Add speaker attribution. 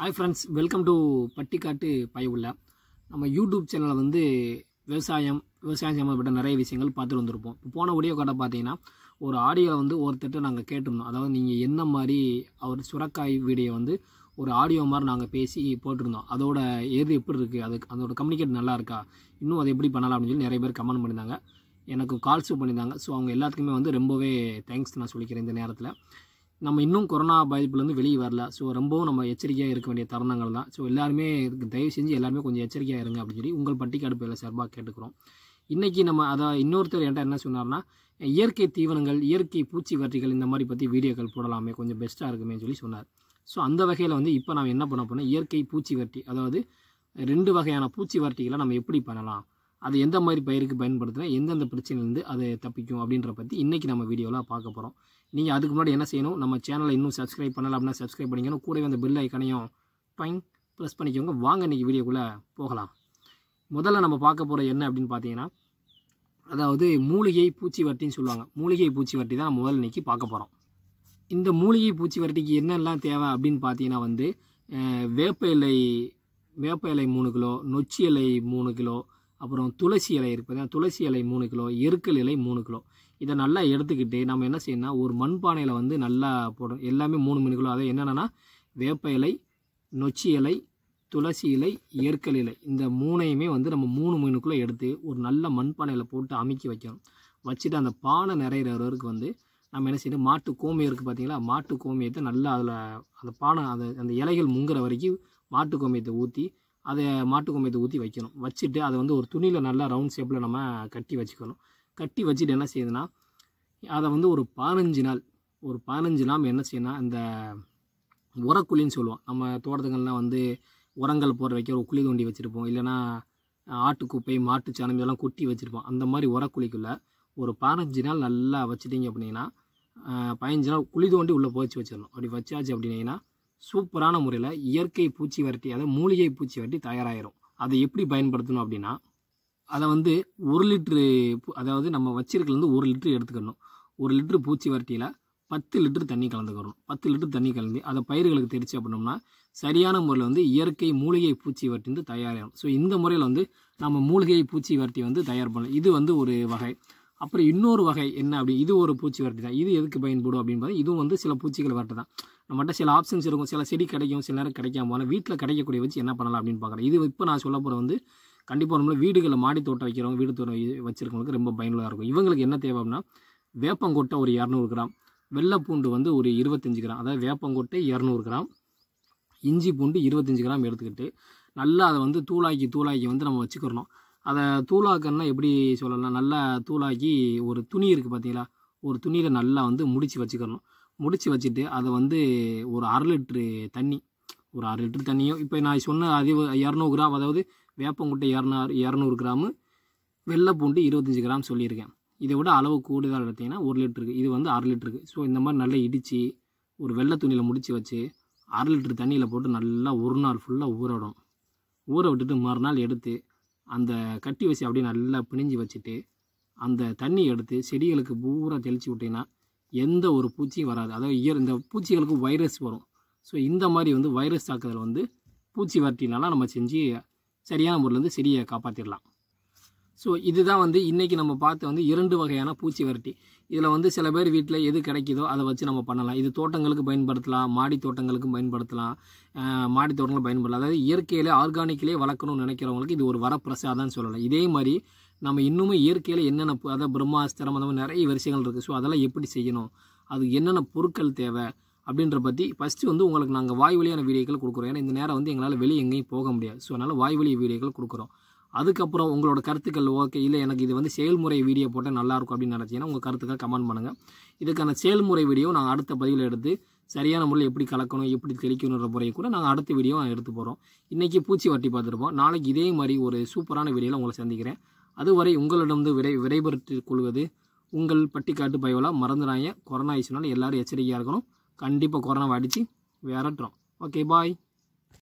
Speaker 1: hi friends welcome to பட்டிக்காட்டு பயவுள்ள நம்ம யூடியூப் சேனலில் வந்து விவசாயம் விவசாயம் சம்மந்தப்பட்ட நிறைய விஷயங்கள் பார்த்துட்டு வந்திருப்போம் போன ஒடியோ கடை பார்த்தீங்கன்னா ஒரு ஆடியோவில் வந்து ஒருத்தட்ட நாங்கள் கேட்டிருந்தோம் அதாவது நீங்கள் என்ன மாதிரி அவர் சுரக்காய் வீடியோ வந்து ஒரு ஆடியோ மாதிரி நாங்கள் பேசி போட்டிருந்தோம் அதோட எது எப்படி இருக்குது அதுக்கு அதோட கம்யூனிகேட் நல்லா இருக்கா இன்னும் அதை எப்படி பண்ணலாம் அப்படின்னு சொல்லி நிறைய பேர் கமெண்ட் பண்ணியிருந்தாங்க எனக்கு கால்ஸும் பண்ணியிருந்தாங்க ஸோ அவங்க எல்லாத்துக்குமே வந்து ரொம்பவே தேங்க்ஸ் நான் சொல்லிக்கிறேன் இந்த நேரத்தில் நம்ம இன்னும் கொரோனா பாதிப்புலேருந்து வெளியே வரல ஸோ ரொம்பவும் நம்ம எச்சரிக்கையாக இருக்க வேண்டிய தருணங்கள் தான் ஸோ எல்லாருமே தயவு செஞ்சு எல்லாருமே கொஞ்சம் எச்சரிக்கையாக இருங்க அப்படின்னு சொல்லி உங்கள் பட்டிக்கு அடுப்பில் சார்பாக கேட்டுக்கிறோம் இன்றைக்கி நம்ம அதை இன்னொருத்தர் என்கிட்ட என்ன சொன்னார்னா இயற்கை தீவனங்கள் இயற்கை பூச்சி வரிகள் இந்த மாதிரி பற்றி வீடியோக்கள் போடலாமே கொஞ்சம் பெஸ்ட்டாக இருக்குமே சொல்லி சொன்னார் ஸோ அந்த வகையில் வந்து இப்போ நாம் என்ன பண்ண போனால் இயற்கை பூச்சி வட்டி அதாவது ரெண்டு வகையான பூச்சி வரட்டிகளை நம்ம எப்படி பண்ணலாம் அது எந்த மாதிரி பயிருக்கு பயன்படுத்தினா எந்தெந்த பிரச்சனையிலேருந்து அது தப்பிக்கும் அப்படின்ற பற்றி இன்றைக்கி நம்ம வீடியோவில் பார்க்க போகிறோம் நீங்கள் அதுக்கு முன்னாடி என்ன செய்யணும் நம்ம சேனலை இன்னும் சப்ஸ்கிரைப் பண்ணலை அப்படின்னா சப்ஸ்கிரைப் பண்ணிக்கணும் கூடவே அந்த பெல் ஐக்கனையும் பைன் ப்ரெஸ் பண்ணிக்கோங்க வாங்க இன்றைக்கி வீடியோக்குள்ளே போகலாம் முதல்ல நம்ம பார்க்க போகிற என்ன அப்படின்னு பார்த்தீங்கன்னா அதாவது மூலிகை பூச்சி வரட்டின்னு சொல்லுவாங்க மூலிகை பூச்சி வட்டி தான் முதல் இன்றைக்கி பார்க்க போகிறோம் இந்த மூலிகை பூச்சி வரட்டிக்கு என்னெல்லாம் தேவை அப்படின்னு பார்த்தீங்கன்னா வந்து வேப்ப இலை வேப்ப இலை மூணு கிலோ நொச்சி இலை மூணு கிலோ அப்புறம் துளசி இலை இருக்குது துளசி இலை மூணு கிலோ எருக்கல் இலை மூணு கிலோ இதை நல்லா எடுத்துக்கிட்டு நம்ம என்ன செய்யணும்னா ஒரு மண்பானையில் வந்து நல்லா போடணும் எல்லாமே மூணு மூணு கிலோ அதை என்னென்னா வேப்ப இலை நொச்சி இலை துளசி இலை ஏற்கல் இலை இந்த மூணையுமே வந்து நம்ம மூணு மீனுக்குள்ளே எடுத்து ஒரு நல்ல மண்பானையில் போட்டு அமைக்கி வைக்கணும் வச்சுட்டு அந்த பானை நிறையிறவருக்கு வந்து நம்ம என்ன செய்யணும் மாட்டு கோமியம் இருக்குது பார்த்தீங்களா மாட்டு கோமியத்தை நல்லா அதில் அந்த பானை அதை அந்த இலைகள் முங்குற வரைக்கும் மாட்டு கோமியத்தை ஊற்றி அதை மாட்டு இதை ஊற்றி வைக்கணும் வச்சுட்டு அதை வந்து ஒரு துணியில் நல்லா ரவுண்ட் ஷேப்பில் நம்ம கட்டி வச்சுக்கணும் கட்டி வச்சுட்டு என்ன செய்யுதுன்னா அதை வந்து ஒரு பதினஞ்சு நாள் ஒரு பதினஞ்சு நாள் என்ன செய்யணும் இந்த உரக்குழின்னு சொல்லுவோம் நம்ம தோட்டத்துங்கள்லாம் வந்து உரங்கள் போடுற வைக்கிற ஒரு குழி தோண்டி வச்சுருப்போம் இல்லைனா ஆட்டுக்குப்பை மாட்டுச்சாணம் இதெல்லாம் கொட்டி வச்சுருப்போம் அந்த மாதிரி உரக்குழிக்குள்ளே ஒரு பதினஞ்சு நாள் நல்லா வச்சுட்டிங்க அப்படின்னா பதினஞ்சு நாள் குழி தோண்டி உள்ளே போச்சு வச்சிடணும் அப்படி வச்சாச்சு அப்படின்னீங்கன்னா சூப்பரான முறையில் இயற்கை பூச்சி வரட்டி அதை மூலிகை பூச்சி வரட்டி தயாராகிடும் அதை எப்படி பயன்படுத்தணும் அப்படின்னா அதை வந்து ஒரு லிட்ரு அதாவது நம்ம வச்சிருக்கிறது ஒரு லிட்ரு எடுத்துக்கணும் ஒரு லிட்ரு பூச்சி வரட்டியில் பத்து லிட்டரு தண்ணி கலந்துக்கிறணும் பத்து லிட்டரு தண்ணி கலந்து அதை பயிர்களுக்கு தெரிச்சு அப்படின்னோம்னா சரியான முறையில் வந்து இயற்கை மூலிகை பூச்சி வரட்டி வந்து தயாராகும் ஸோ இந்த முறையில் வந்து நம்ம மூலிகை பூச்சி வரட்டி வந்து தயார் பண்ணலாம் இது வந்து ஒரு வகை அப்புறம் இன்னொரு வகை என்ன அப்படி இது ஒரு பூச்சி வரட்டி தான் இது எதுக்கு பயன்படும் அப்படின்னு பார்த்தா இதுவும் வந்து சில பூச்சிகள் வரட்டு தான் நம்மகிட்ட சில ஆப்ஷன்ஸ் இருக்கும் சில செடி கிடைக்கும் சில நேரம் கிடைக்காம போனால் வீட்டில் கிடைக்கக்கூடிய வச்சு என்ன பண்ணலாம் அப்படின்னு பார்க்குறேன் இது இப்போ நான் சொல்ல போகிற வந்து கண்டிப்பாக நம்மளும் வீடுகளில் மாடி தோட்டம் வைக்கிறவங்க வீடு தோட்டம் வச்சிருக்கவங்களுக்கு ரொம்ப பயனுள்ளதாக இருக்கும் இவங்களுக்கு என்ன தேவை அப்படின்னா வேப்பங்கொட்டை ஒரு இரநூறு கிராம் வெள்ளைப்பூண்டு வந்து ஒரு இருபத்தஞ்சி கிராம் அதாவது வேப்பங்கொட்டை இரநூறு கிராம் இஞ்சி பூண்டு இருபத்தஞ்சி கிராம் எடுத்துக்கிட்டு நல்லா அதை வந்து தூளாக்கி தூளாக்கி வந்து நம்ம வச்சுக்கிறணும் அதை தூளாக்கன்னா எப்படி சொல்லலாம் நல்லா தூளாக்கி ஒரு துணி இருக்குது பார்த்தீங்களா ஒரு துணியில் நல்லா வந்து முடித்து வச்சுக்கணும் முடித்து வச்சுட்டு அதை வந்து ஒரு அரை லிட்ரு தண்ணி ஒரு அரை லிட்டர் தண்ணியோ இப்போ நான் சொன்ன அதிக இரநூறு கிராம் அதாவது வேப்பங்குட்டை இரநூறு இரநூறு கிராமு வெள்ளை பூண்டு இருபத்தஞ்சி கிராம் சொல்லியிருக்கேன் இதை விட அளவு கூடுதலாக எடுத்திங்கன்னா ஒரு லிட்டருக்கு இது வந்து அரை லிட்டருக்கு ஸோ இந்த மாதிரி நல்லா இடித்து ஒரு வெள்ளை துணியில் முடித்து வச்சு அரை லிட்ரு தண்ணியில் போட்டு நல்லா ஒரு நாள் ஃபுல்லாக ஊற விடும் ஊற விட்டுட்டு மறுநாள் எடுத்து அந்த கட்டி வசி அப்படியே நல்லா பிணிஞ்சு வச்சுட்டு அந்த தண்ணி எடுத்து செடிகளுக்கு பூரா தெளித்து விட்டிங்கன்னா எந்த ஒரு பூச்சியும் வராது அதாவது இயர் இந்த பூச்சிகளுக்கு வைரஸ் வரும் ஸோ இந்த மாதிரி வந்து வைரஸ் தாக்குதல் வந்து பூச்சி வரட்டினால நம்ம செஞ்சு சரியான முறையில் வந்து செடியை காப்பாற்றிடலாம் ஸோ இதுதான் வந்து இன்றைக்கி நம்ம பார்த்து வந்து இரண்டு வகையான பூச்சி விரட்டி இதில் வந்து சில பேர் வீட்டில் எது கிடைக்குதோ அதை வச்சு நம்ம பண்ணலாம் இது தோட்டங்களுக்கு பயன்படுத்தலாம் மாடி தோட்டங்களுக்கும் பயன்படுத்தலாம் மாடி தோட்டங்களும் பயன்படலாம் அதாவது இயற்கையிலே ஆர்கானிக்கிலே வளர்க்கணும்னு நினைக்கிறவங்களுக்கு இது ஒரு வரப்பிரசாதம்னு சொல்லலாம் இதே மாதிரி நம்ம இன்னுமே இயற்கையில் என்னென்ன அதாவது பிரம்மாஸ்திரம் அந்த மாதிரி நிறைய வரிசைகள் இருக்குது ஸோ அதெல்லாம் எப்படி செய்யணும் அது என்னென்ன பொருட்கள் தேவை அப்படின்ற பற்றி ஃபஸ்ட்டு வந்து உங்களுக்கு நாங்கள் வாய்வழியான வீடியோக்கள் கொடுக்குறோம் ஏன்னா இந்த நேரம் வந்து எங்களால் வெளியே எங்கேயும் போக முடியாது ஸோ அதனால் வாய்வழி வீடியோக்கள் கொடுக்குறோம் அதுக்கப்புறம் உங்களோட கருத்துக்கள் ஓகே இல்லை எனக்கு இது வந்து செயல்முறை வீடியோ போட்டால் நல்லாயிருக்கும் அப்படின்னு நினச்சிங்கன்னா உங்கள் கருத்துக்கள் கமெண்ட் பண்ணுங்கள் இதுக்கான செயல்முறை வீடியோ நாங்கள் அடுத்த பதிவில் எடுத்து சரியான முறையில் எப்படி கலக்கணும் எப்படி தெளிக்கணுன்ற முறையை கூட நாங்கள் அடுத்த வீடியோ நான் எடுத்து போகிறோம் இன்றைக்கி பூச்சி வட்டி பார்த்துருப்போம் நாளைக்கு இதே மாதிரி ஒரு சூப்பரான வீடியோவில் உங்களை சந்திக்கிறேன் அதுவரை உங்களிடம் விடை விடைபெற்றுக் கொள்வது உங்கள் பட்டிக்காட்டு பயவெல்லாம் மறந்துடாங்க கொரோனா ஆயிடுச்சுனாலும் எல்லோரும் எச்சரிக்கையாக இருக்கணும் கண்டிப்பாக கொரோனா அடித்து விரட்டுறோம் ஓகே பாய்